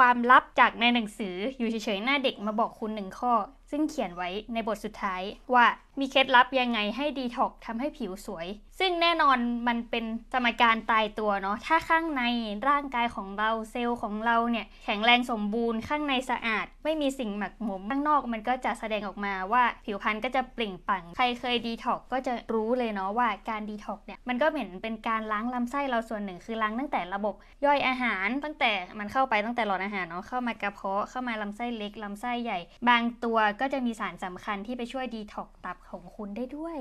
ความลับจากในหนังสือ อยู่เฉยๆ หน้าเด็กมาบอกคุณหนึ่งข้อซึ่งเขียนไว้ในบทสุดท้ายว่ามีเคล็ดลับยังไงให้ดีท็อกทำให้ผิวสวย ซึ่งแน่นอนมันเป็นสมการตายตัวเนาะถ้าข้างในร่างกายของเราเซลล์ของเราเนี่ยแข็งแรงสมบูรณ์ข้างในสะอาด ไม่มีสิ่งหมักหมม ข้างนอก มันก็จะแสดงออกมาว่าผิวพรรณก็จะเปล่งปลั่งใครเคยดีท็อกก็จะรู้เลยเนาะว่าการดีท็อกเนี่ยมันก็เหมือนเป็นการล้างลำไส้เราส่วนหนึ่ง คือล้างตั้งแต่ระบบ ย่อยอาหารตั้งแต่มันเข้าไปตั้งแต่หลอดอาหารเนาะเข้ามากระเพาะเข้ามาลำไส้เล็กลำไส้ใหญ่ บางตัวก็จะมีสารสำคัญที่ไปช่วยดีท็อกตับของคุณได้ด้วย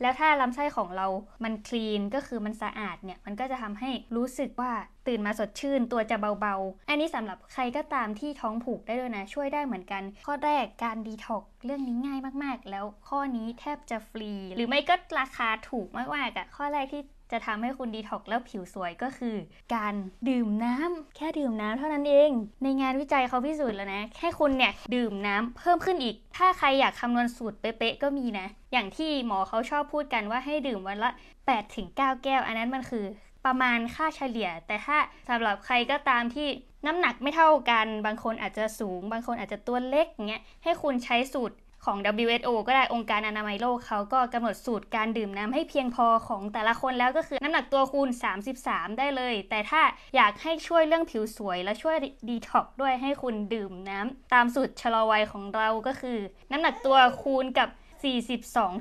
แล้วถ้าลำไส้ของเรามันคลีนก็คือมันสะอาดเนี่ย มันก็จะทำให้รู้สึกว่าตื่นมาสดชื่น ตัวจะเบา ๆ อันนี้สำหรับใครก็ตามที่ท้องผูกได้ด้วยนะ ช่วยได้เหมือนกัน ข้อแรกการดีท็อกเรื่องนี้ง่ายมาก ๆ แล้วข้อนี้แทบจะฟรี หรือไม่ก็ราคาถูกมากๆอะข้อแรกที่จะทำให้คุณดีท็อกแล้วผิวสวยก็คือ การดื่มน้ำแค่ดื่มน้ำเท่านั้นเอง ในงานวิจัยเขาพิสูจน์แล้วนะ แค่คุณเนี่ยดื่มน้ำเพิ่มขึ้นอีก ถ้าใครอยากคำนวณสูตรเป๊ะๆ ก็มีนะ อย่างที่หมอเขาชอบพูดกันว่าให้ดื่มวันละ 8-9 แก้วอันนั้นมันคือประมาณค่าเฉลี่ย แต่ถ้าสำหรับใครก็ตามที่น้ำหนักไม่เท่ากันบางคนอาจจะสูง บางคนอาจจะตัวเล็กเงี้ยให้คุณใช้สูตรของ WHO ก็ได้องค์การอนามัยโลกเขาก็กำหนดสูตรการดื่มน้ำให้เพียงพอของแต่ละคนแล้วก็คือ น้ำหนักตัวคูณ 33 ได้เลย แต่ถ้าอยากให้ช่วยเรื่องผิวสวย และช่วยดีท็อกด้วยให้คุณดื่มน้ำตามสูตรชะลอวัยของเราก็คือ น้ำหนักตัวคูณกับ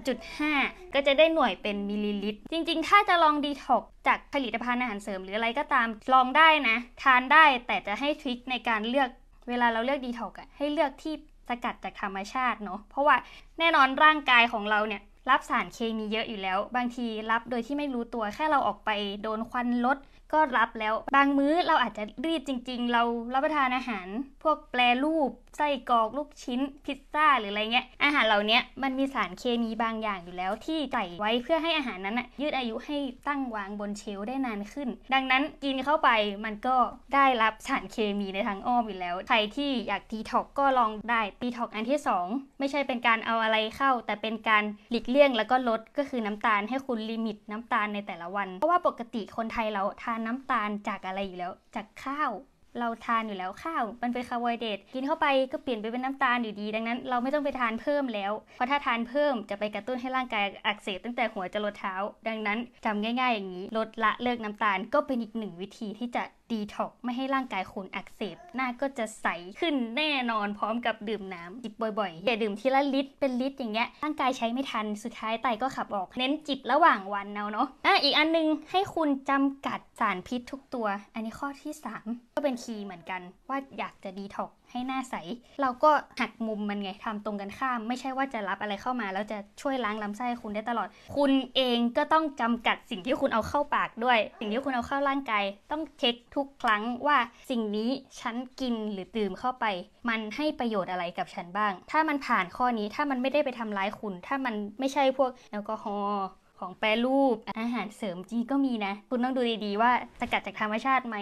42.5 ก็จะได้หน่วยเป็นมิลลิลิตร จริง ๆ ถ้าจะลองดีท็อกจากผลิตภัณฑ์อาหารเสริมหรืออะไรก็ตามลองได้นะ ทานได้แต่จะให้ทริคในการเลือกเวลาเราเลือกดีท็อกอะให้เลือกที่สกัดจากธรรมชาติเนาะเพราะว่าแน่นอนร่างกายของเราเนี่ย รับสารเคมีเยอะอยู่แล้ว บางทีรับโดยที่ไม่รู้ตัวแค่เราออกไปโดนควันรถก็รับแล้วบางมื้อเราอาจจะรีบจริง ๆ เรารับประทานอาหาร พวกแปรรูปไส้กรอกลูกชิ้นพิซซ่าหรือ อะไรเงี้ย อาหารเหล่านี้มันมีสารเคมีบางอย่างอยู่แล้วที่ใส่ไว้เพื่อให้อาหารนั้นอะยืดอายุให้ตั้งวางบนเชลได้นานขึ้น ดังนั้นกินเข้าไปมันก็ได้รับสารเคมีในทางอ้อมอยู่แล้ว ใครที่อยากดีท็อกก็ลองได้ดีท็อกอันที่2ไม่ใช่เป็นการเอาอะไรเข้า แต่เป็นการหลีกเลี่ยงแล้วก็ลดก็คือน้ำตาลให้คุณลิมิตน้ำตาลในแต่ละวัน เพราะว่าปกติคนไทยเราทานานน้ำตาลจากอะไรอยู่แล้วจากข้าว เราทานอยู่แล้วข้าว มันเป็นคาร์โบไฮเดรตกินเข้าไปก็เปลี่ยนไปเป็นน้ำตาลอยู่ดี ดังนั้นเราไม่ต้องไปทานเพิ่มแล้ว เพราะถ้าทานเพิ่มจะไปกระตุ้นให้ร่างกายอักเสบตั้งแต่หัวจรดเท้า ดังนั้นจำง่าย ๆ อย่างนี้ ลดละเลิกน้ำตาลก็เป็นอีกหนึ่งวิธีที่จะดีท็อกไม่ให้ร่างกายคุณอักเสบหน้าก็จะใสขึ้นแน่นอนพร้อมกับดื่มน้ำจิบบ่อยๆ อย่าดื่มทีละลิตรเป็นลิตรอย่างเงี้ย ร่างกายใช้ไม่ทันสุดท้ายไตก็ขับออก เน้นจิบระหว่างวันเอาเนาะอ่ะอีกอันนึง ให้คุณจำกัดสารพิษทุกตัว อันนี้ข้อที่ 3 ก็เป็นคีย์เหมือนกันว่าอยากจะดีท็อกให้หน้าใส เราก็หักมุมมันไงทำตรงกันข้าม ไม่ใช่ว่าจะรับอะไรเข้ามา แล้วจะช่วยล้างลำไส้คุณได้ตลอด คุณเองก็ต้องจำกัดสิ่งที่คุณเอาเข้าปากด้วยสิ่งที่คุณเอาเข้าร่างกายต้องเช็คทุกครั้งว่าสิ่งนี้ฉันกินหรือดื่มเข้าไป มันให้ประโยชน์อะไรกับฉันบ้าง ถ้ามันผ่านข้อนี้ถ้ามันไม่ได้ไปทำร้ายคุณ ถ้ามันไม่ใช่พวกแอลกอฮอล์ของแปรรูป อาหารเสริมจริงก็มีนะ คุณต้องดูดีๆว่าสกัดจากธรรมชาติไหม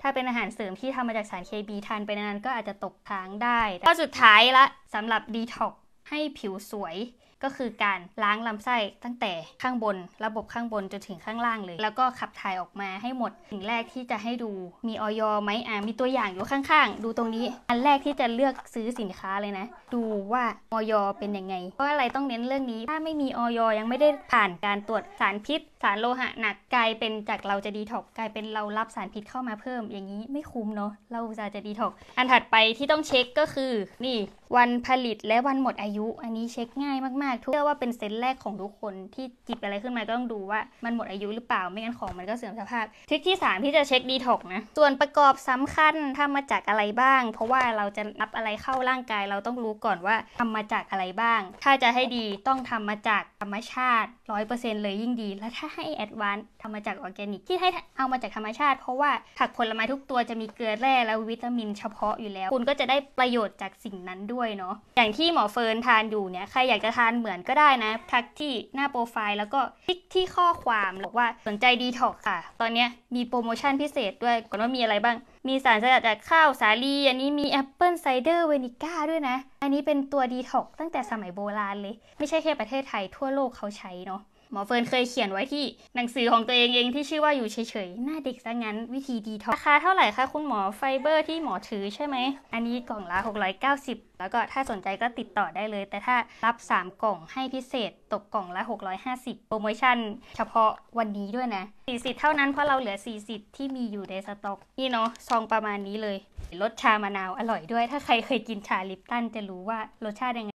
ถ้าเป็นอาหารเสริมที่ทำมาจากสารเคมีทานไปนานก็อาจจะตกค้างได้ก็สุดท้ายละสำหรับดีท็อกให้ผิวสวยก็คือการล้างลำไส้ตั้งแต่ข้างบน ระบบข้างบนจนถึงข้างล่างเลยแล้วก็ขับถ่ายออกมาให้หมดสิ่งแรกที่จะให้ดูมีออยอไหมอ่ามีตัวอย่างอยู่ข้างๆดูตรงนี้ อันแรกที่จะเลือกซื้อสินค้าเลยนะ ดูว่าออยอเป็นยังไงเพราะอะไรต้องเน้นเรื่องนี้ ถ้าไม่มีออยอยังไม่ได้ผ่านการตรวจสารพิษสารโลหะหนักกลายเป็นจากเราจะดีท็อกกลายเป็นเรารับสารพิษเข้ามาเพิ่มอย่างนี้ไม่คุ้มเนาะเราจะจะดีท็อกอันถัดไปที่ต้องเช็คก็คือนี่วันผลิตและวันหมดอายุ อันนี้เช็คง่ายมากๆากทุกเชื่อว่าเป็นเซนแรกของทุกคนที่จิบอะไรขึ้นมา ก็ต้องดูว่ามันหมดอายุหรือเปล่า ไม่งั้นของมันก็เสื่อมสภาพทริคที่ 3 ที่จะเช็คดีท็อกนะ ส่วนประกอบสำคัญทำมาจากอะไรบ้าง เพราะว่าเราจะรับอะไรเข้าร่างกาย เราต้องรู้ก่อนว่าทำมาจากอะไรบ้าง ถ้าจะให้ดีต้องทำมาจากธรรมชาติ 100%เลยยิ่งดี แล้วถ้าให้แอดวานซ์ทำมาจากออร์แกนิกที่ให้เอามาจากธรรมชาติ เพราะว่าผักผลไม้ทุกตัวจะมีเกลือแร่และวิตามินเฉพาะอยู่แล้ว คุณก็จะได้ประโยชน์จากสิ่งนั้นด้วยเนาะ อย่างที่หมอเฟิร์นทานอยู่เนี่ยใครอยากจะทานเหมือนก็ได้นะทักที่หน้าโปรไฟล์แล้วก็คลิกที่ข้อความบอกว่าสนใจดีท็อกค่ะ ตอนนี้มีโปรโมชั่นพิเศษด้วยก่อนว่ามีอะไรบ้าง มีสารสกัดจากข้าวสาลีอันนี้มีแอปเปิลไซเดอร์เวนิก้าด้วยนะ อันนี้เป็นตัวดีท็อกตั้งแต่สมัยโบราณเลย ไม่ใช่แค่ประเทศไทยทั่วโลกเขาใช้เนาะหมอเฟิร์นเคยเขียนไว้ที่หนังสือของตัวเองเองที่ชื่อว่าอยู่เฉยๆ หน้าเด็กซะงั้น วิธีดีท็อกราคาเท่าไหร่คะคุณหมอไฟเบอร์ที่หมอถือใช่ไหม อันนี้กล่องละ 690 แล้วก็ถ้าสนใจก็ติดต่อได้เลย แต่ถ้ารับ 3 กล่องให้พิเศษตกกล่องละ 650 โปรโมชั่นเฉพาะวันนี้ด้วยนะ 40เท่านั้นเพราะเราเหลือ40ที่มีอยู่ในสต็อกนี่เนาะซองประมาณนี้เลยรสชามะนาวอร่อยด้วย ถ้าใครเคยกินชาลิปตันจะรู้ว่ารสชาติยังไง